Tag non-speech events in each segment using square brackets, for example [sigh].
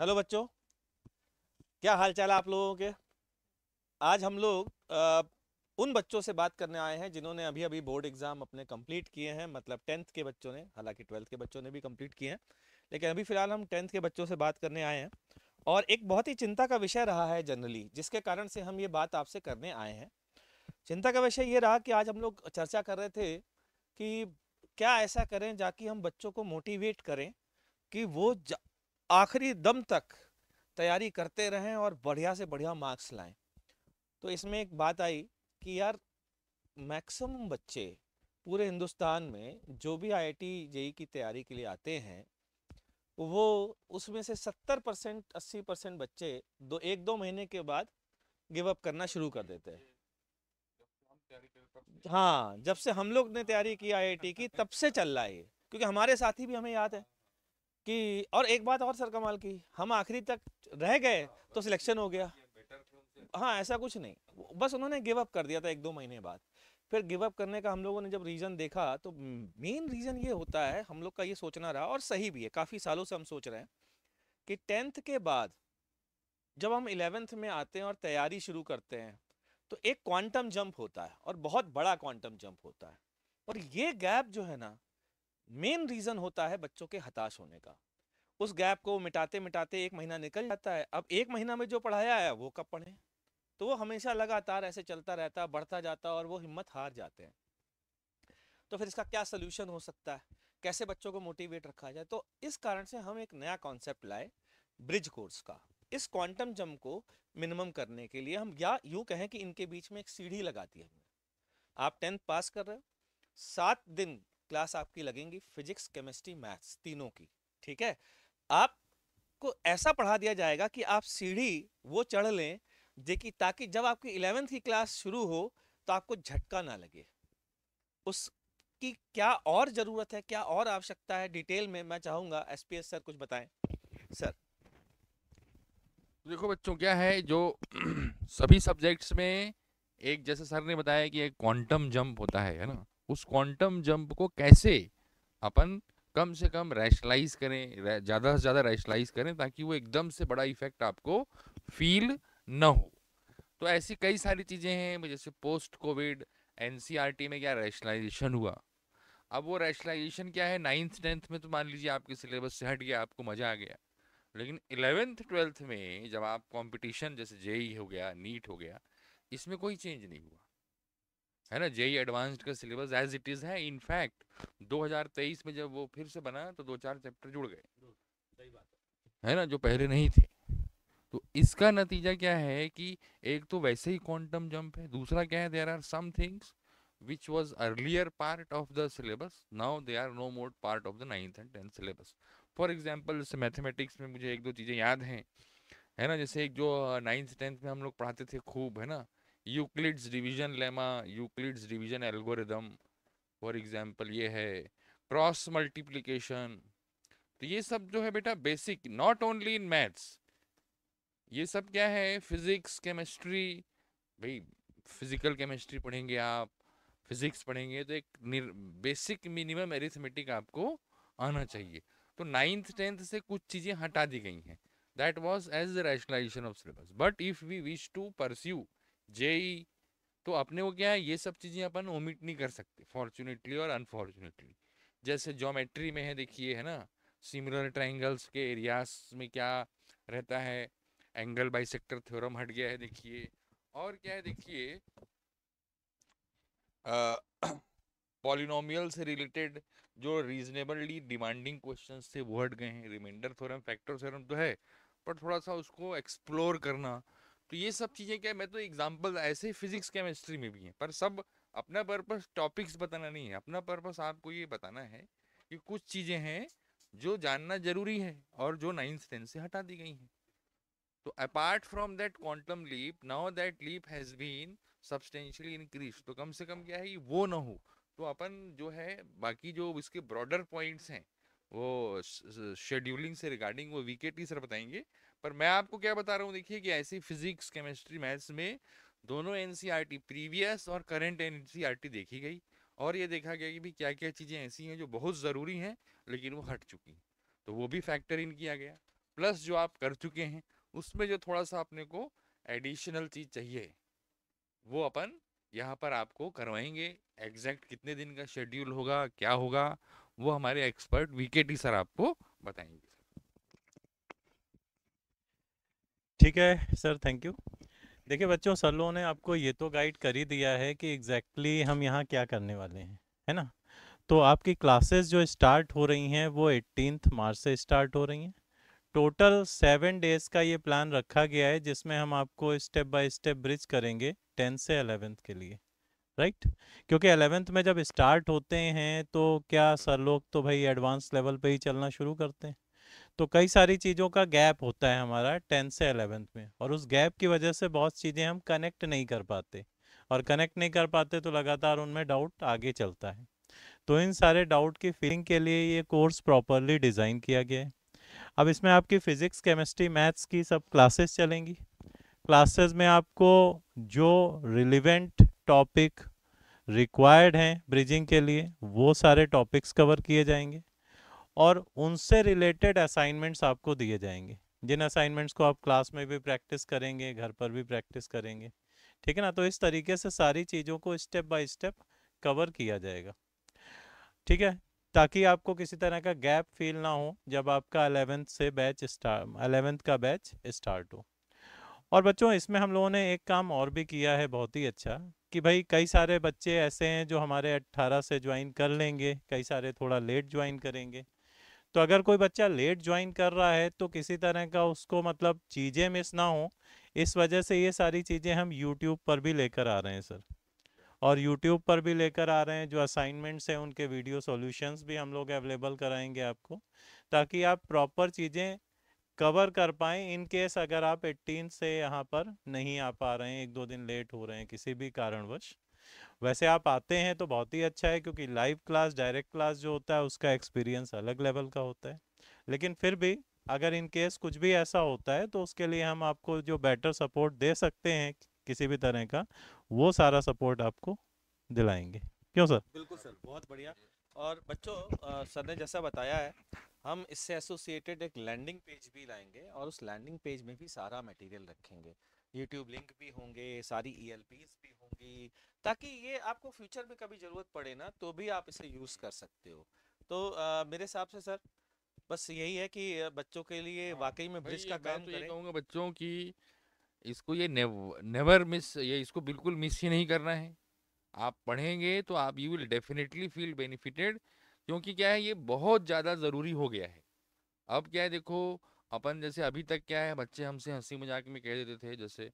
Hello बच्चों क्या हाल चाल है आप लोगों के आज हम लोग उन बच्चों से बात करने आए हैं जिन्होंने अभी अभी बोर्ड एग्ज़ाम अपने कंप्लीट किए हैं मतलब टेंथ के बच्चों ने हालांकि ट्वेल्थ के बच्चों ने भी कंप्लीट किए हैं लेकिन अभी फ़िलहाल हम टेंथ के बच्चों से बात करने आए हैं और एक बहुत ही चिंता का विषय रहा है जनरली जिसके कारण से हम ये बात आपसे करने आए हैं चिंता का विषय ये रहा कि आज हम लोग चर्चा कर रहे थे कि क्या ऐसा करें जाकि हम बच्चों को मोटिवेट करें कि वो आखिरी दम तक तैयारी करते रहें और बढ़िया से बढ़िया मार्क्स लाएं तो इसमें एक बात आई कि यार मैक्सिमम बच्चे पूरे हिंदुस्तान में जो भी आई आई e की तैयारी के लिए आते हैं वो उसमें से 70 परसेंट अस्सी परसेंट बच्चे दो एक दो महीने के बाद गिव अप करना शुरू कर देते हैं हाँ जब से हम लोग ने तैयारी की आईआईटी की तब से चल रहा है क्योंकि हमारे साथी भी हमें याद है कि और एक बात और सर कमाल की हम आखिरी तक रह गए हाँ, तो सिलेक्शन हो गया हाँ ऐसा कुछ नहीं बस उन्होंने गिव अप कर दिया था एक दो महीने बाद फिर गिव अप करने का हम लोगों ने जब रीज़न देखा तो मेन रीज़न ये होता है हम लोग का ये सोचना रहा और सही भी है काफ़ी सालों से हम सोच रहे हैं कि टेंथ के बाद जब हम इलेवेंथ में आते हैं और तैयारी शुरू करते हैं तो एक क्वांटम जंप होता है और बहुत बड़ा क्वांटम जंप होता है और ये गैप जो है ना मेन रीज़न होता है बच्चों के हताश होने का उस गैप को मिटाते मिटाते एक महीना निकल जाता है अब एक महीना में जो पढ़ाया है वो कब पढ़े तो वो हमेशा लगातार ऐसे चलता रहता है बढ़ता जाता है और वो हिम्मत हार जाते हैं तो फिर इसका क्या सोल्यूशन हो सकता है कैसे बच्चों को मोटिवेट रखा जाए तो इस कारण से हम एक नया कॉन्सेप्ट लाए ब्रिज कोर्स का इस क्वांटम जम को मिनिमम करने के लिए हम या यूँ कहें कि इनके बीच में एक सीढ़ी लगा दी हमने आप टेंथ पास कर रहे हो सात दिन क्लास आपकी लगेंगी फिजिक्स केमिस्ट्री मैथ्स तीनों की ठीक है आपको ऐसा पढ़ा दिया जाएगा कि आप सीढ़ी वो चढ़ लें देखिए ताकि जब आपकी इलेवेंथ की क्लास शुरू हो तो आपको झटका ना लगे उसकी क्या और ज़रूरत है क्या और आवश्यकता है डिटेल में मैं चाहूँगा एसपीएस सर कुछ बताएं सर देखो बच्चों क्या है जो [clears throat] सभी सब्जेक्ट्स में एक जैसे सर ने बताया कि एक क्वांटम जंप होता है है ना उस क्वांटम जंप को कैसे अपन कम से कम रैशलाइज करें ज़्यादा से ज़्यादा रैशलाइज करें ताकि वो एकदम से बड़ा इफेक्ट आपको फील न हो तो ऐसी कई सारी चीज़ें हैं जैसे पोस्ट कोविड एन में क्या रैशलाइजेशन हुआ अब वो रैशलाइजेशन क्या है नाइन्थ टेंथ में तो मान लीजिए आपके सिलेबस से हट गया आपको मज़ा आ गया लेकिन इलेवेंथ ट्वेल्थ में जब आप कंपटीशन जैसे जेई e हो गया नीट हो गया इसमें कोई चेंज नहीं हुआ है ना जेई एडवांस्ड का सिलेबस एज इट इज़ है इनफैक्ट 2023 में जब वो फिर से बना तो दो चार चैप्टर जुड़ गए है ना जो पहले नहीं थे तो इसका नतीजा क्या है कि एक तो वैसे ही क्वांटम जंप है दूसरा क्या है there are some things which was earlier part of the syllabus now they are no more part of the ninth and tenth syllabus for example जैसे मैथमेटिक्स में मुझे एक दो चीज़ें याद हैं है ना जैसे एक जो नाइन्थ टेंथ में हम लोग पढ़ाते थे खूब है ना Euclid's division lemma Euclid's division algorithm for example ये है क्रॉस मल्टीप्लिकेशन तो ये सब जो है बेटा basic not only in maths ये सब क्या है फिजिक्स केमिस्ट्री भाई फिजिकल केमिस्ट्री पढ़ेंगे आप फिजिक्स पढ़ेंगे तो एक बेसिक मिनिमम एरिथमेटिक आपको आना चाहिए तो नाइन्थ टेंथ से कुछ चीज़ें हटा दी गई हैं that was as the rationalisation of syllabus but if we wish to pursue JEE तो अपने को क्या है ये सब चीज़ें अपन ओमिट नहीं कर सकते फॉर्चुनेटली और अनफॉर्चुनेटली जैसे जोमेट्री में है देखिए है ना सिमिलर ट्राइंगल्स के एरियाज में क्या रहता है एंगल बाइसेक्टर थ्योरम हट गया है देखिए और क्या है देखिए पॉलिनोमियल [clears throat] से रिलेटेड जो रीजनेबली डिमांडिंग क्वेश्चन थे वो हट गए हैं रिमाइंडर थ्योरम फैक्टर थ्योरम तो है पर थोड़ा सा उसको एक्सप्लोर करना तो ये सब चीज़ें क्या है मैं तो एग्जाम्पल ऐसे ही फिजिक्स केमिस्ट्री में भी हैं पर सब अपना पर्पस टॉपिक्स बताना नहीं है अपना पर्पस आपको ये बताना है कि कुछ चीज़ें हैं जो जानना जरूरी है और जो नाइन्थ टेंथ से हटा दी गई हैं तो apart from that quantum leap now that leap has been substantially increase तो कम से कम क्या है वो ना हो तो अपन जो है बाकी जो इसके ब्रॉडर पॉइंट्स हैं वो शेड्यूलिंग से रिगार्डिंग वो वीकेटली सर बताएंगे पर मैं आपको क्या बता रहा हूँ देखिए कि ऐसी फिजिक्स केमिस्ट्री मैथ्स में दोनों एन प्रीवियस और करेंट एन देखी गई और ये देखा गया कि भी क्या क्या चीज़ें ऐसी हैं जो बहुत ज़रूरी हैं लेकिन वो हट चुकी तो वो भी फैक्टर इन किया गया प्लस जो आप कर चुके हैं उसमें जो थोड़ा सा अपने को एडिशनल चीज़ चाहिए वो अपन यहाँ पर आपको करवाएंगे एग्जैक्ट कितने दिन का शेड्यूल होगा क्या होगा वो हमारे एक्सपर्ट वी सर आपको बताएंगे ठीक है सर थैंक यू देखिए बच्चों सर लोगों ने आपको ये तो गाइड कर ही दिया है कि एग्जैक्टली exactly हम यहाँ क्या करने वाले हैं है ना तो आपकी क्लासेस जो स्टार्ट हो रही हैं वो एट्टीन मार्च से स्टार्ट हो रही हैं टोटल सेवन डेज़ का ये प्लान रखा गया है जिसमें हम आपको स्टेप बाय स्टेप ब्रिज करेंगे टेंथ से अलेवेंथ के लिए राइट right? क्योंकि अलेवेंथ में जब स्टार्ट होते हैं तो क्या सर लोग तो भाई एडवांस लेवल पे ही चलना शुरू करते हैं तो कई सारी चीज़ों का गैप होता है हमारा टेंथ से अलेवेंथ में और उस गैप की वजह से बहुत चीज़ें हम कनेक्ट नहीं कर पाते और कनेक्ट नहीं कर पाते तो लगातार उनमें डाउट आगे चलता है तो इन सारे डाउट की फिलिंग के लिए ये कोर्स प्रॉपरली डिज़ाइन किया गया है अब इसमें आपकी फ़िज़िक्स केमिस्ट्री मैथ्स की सब क्लासेस चलेंगी क्लासेस में आपको जो रिलिवेंट टॉपिक रिक्वायर्ड हैं ब्रिजिंग के लिए वो सारे टॉपिक्स कवर किए जाएंगे और उनसे रिलेटेड असाइनमेंट्स आपको दिए जाएंगे जिन असाइनमेंट्स को आप क्लास में भी प्रैक्टिस करेंगे घर पर भी प्रैक्टिस करेंगे ठीक है ना तो इस तरीके से सारी चीज़ों को स्टेप बाय स्टेप कवर किया जाएगा ठीक है ताकि आपको किसी तरह का गैप फील ना हो जब आपका अलेवेंथ से बैच अलेवेंथ का बैच स्टार्ट हो और बच्चों इसमें हम लोगों ने एक काम और भी किया है बहुत ही अच्छा कि भाई कई सारे बच्चे ऐसे हैं जो हमारे 18 से ज्वाइन कर लेंगे कई सारे थोड़ा लेट ज्वाइन करेंगे तो अगर कोई बच्चा लेट ज्वाइन कर रहा है तो किसी तरह का उसको मतलब चीज़ें मिस ना हो इस वजह से ये सारी चीज़ें हम यूट्यूब पर भी लेकर आ रहे हैं सर और यूट्यूब पर भी लेकर आ रहे हैं जो असाइनमेंट्स हैं उनके वीडियो सॉल्यूशंस भी हम लोग अवेलेबल कराएंगे आपको ताकि आप प्रॉपर चीज़ें कवर कर पाएँ इनकेस अगर आप एट्टीन से यहाँ पर नहीं आ पा रहे हैं एक दो दिन लेट हो रहे हैं किसी भी कारणवश वैसे आप आते हैं तो बहुत ही अच्छा है क्योंकि लाइव क्लास डायरेक्ट क्लास जो होता है उसका एक्सपीरियंस अलग लेवल का होता है लेकिन फिर भी अगर इन केस कुछ भी ऐसा होता है तो उसके लिए हम आपको जो बेटर सपोर्ट दे सकते हैं किसी भी तरह का वो सारा सपोर्ट आपको दिलाएंगे क्यों सर बिल्कुल सर बहुत बढ़िया और बच्चों सर ने जैसा बताया है हम इससे एसोसिएटेड एक लैंडिंग पेज भी लाएंगे और उस लैंडिंग पेज में भी सारा मटेरियल रखेंगे यूट्यूब लिंक भी होंगे सारी ई e भी होगी ताकि ये आपको फ्यूचर में कभी ज़रूरत पड़े ना तो भी आप इसे यूज़ कर सकते हो तो आ, मेरे हिसाब से सर बस यही है कि बच्चों के लिए हाँ, वाकई में ब्रिज का काम तो ये कहूँगा बच्चों की इसको ये नेव, नेवर मिस ये इसको बिल्कुल मिस ही नहीं करना है आप पढ़ेंगे तो आप you will definitely feel benefited क्योंकि क्या है ये बहुत ज़्यादा ज़रूरी हो गया है अब क्या है देखो अपन जैसे अभी तक क्या है बच्चे हमसे हंसी मजाक में कह देते थे जैसे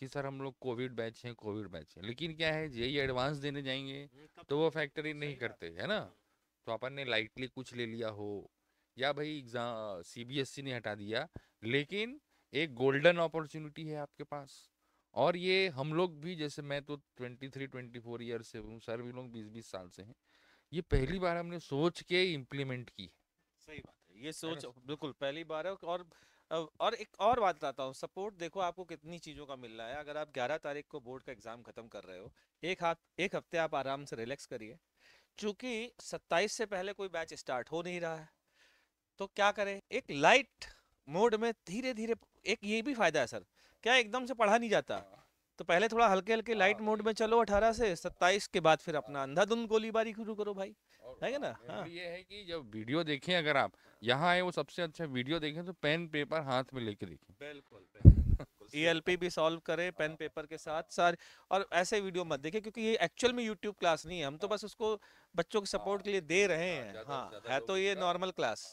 कि सर हम लोग कोविड बैच हैं कोविड बैच हैं लेकिन क्या है जे एडवांस देने जाएंगे हम्म, तो वो फैक्टरी नहीं करते है ना तो अपन ने लाइटली कुछ ले लिया हो या भाई एग्जाम सीबीएसई ने हटा दिया लेकिन एक गोल्डन अपॉर्चुनिटी है आपके पास और ये हम लोग भी जैसे मैं तो twenty three twenty four year से हूँ सर भी लोग बीस बीस साल से हैं ये पहली बार हमने सोच के इम्प्लीमेंट की सही बात है ये सोच बिल्कुल पहली बार है और और एक और बात बताता हूँ सपोर्ट देखो आपको कितनी चीज़ों का मिल रहा है अगर आप 11 तारीख को बोर्ड का एग्ज़ाम ख़त्म कर रहे हो एक हाथ एक हफ्ते आप आराम से रिलैक्स करिए क्योंकि 27 से पहले कोई बैच स्टार्ट हो नहीं रहा है तो क्या करें एक लाइट मोड में धीरे धीरे एक ये भी फ़ायदा है सर क्या एकदम से पढ़ा नहीं जाता तो पहले थोड़ा हल्के हल्के लाइट मोड में चलो अठारह से सत्ताईस के बाद फिर अपना अंधाधुंध गोलीबारी शुरू करो भाई है ना हाँ। ये है कि जब वीडियो देखें अगर आप हाँ। यहाँ आए वो सबसे अच्छा वीडियो देखें तो पेन पेपर हाथ में लेके देखें बिल्कुल ईएलपी [laughs] e भी सॉल्व करें पेन हाँ। पेपर के साथ सारे और ऐसे वीडियो मत देखें क्योंकि ये एक्चुअल में यूट्यूब क्लास नहीं है हम तो बस उसको बच्चों के सपोर्ट के लिए दे रहे हैं हाँ है तो ये नॉर्मल क्लास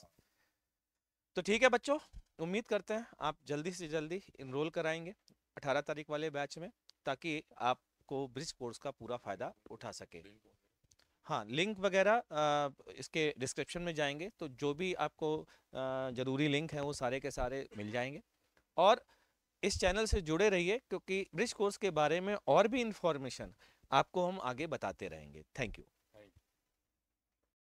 तो ठीक है बच्चों उम्मीद करते हैं आप जल्दी से जल्दी इनरोल कराएंगे अठारह तारीख वाले बैच में ताकि आपको ब्रिज कोर्स का पूरा फ़ायदा उठा सके हाँ लिंक वगैरह इसके डिस्क्रिप्शन में जाएंगे तो जो भी आपको ज़रूरी लिंक हैं वो सारे के सारे मिल जाएंगे और इस चैनल से जुड़े रहिए क्योंकि ब्रिज कोर्स के बारे में और भी इंफॉर्मेशन आपको हम आगे बताते रहेंगे थैंक यू